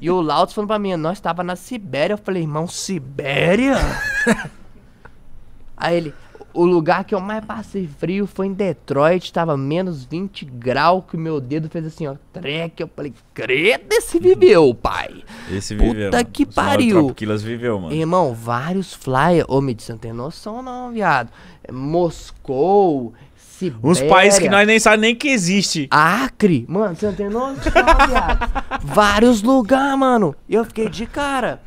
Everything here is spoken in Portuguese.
E o Lautos falando pra mim, nós estava na Sibéria. Eu falei, irmão, Sibéria? Aí ele, o lugar que eu mais passei frio foi em Detroit, estava menos 20 graus, que meu dedo fez assim, ó, treque. Eu falei, credo, esse viveu, pai. Esse Puta viveu. Puta que pariu. Quilas viveu, mano. Irmão, vários flyers. Ô, me disse, não tem noção não, viado. Moscou, Sibéria. Uns países que nós nem sabemos nem que existe. Acre. Mano, você não tem noção, viado. Vários lugares, mano. E eu fiquei de cara.